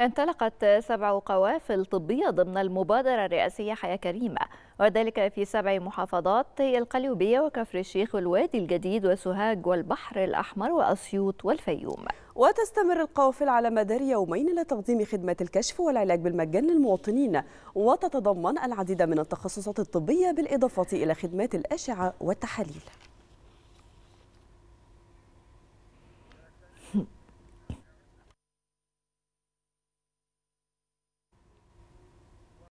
انطلقت سبع قوافل طبية ضمن المبادرة الرئاسية حياة كريمة وذلك في سبع محافظات هي القليوبية وكفر الشيخ والوادي الجديد وسوهاج والبحر الأحمر وأسيوط والفيوم وتستمر القوافل على مدار يومين لتقديم خدمة الكشف والعلاج بالمجان للمواطنين وتتضمن العديد من التخصصات الطبية بالإضافة إلى خدمات الأشعة والتحاليل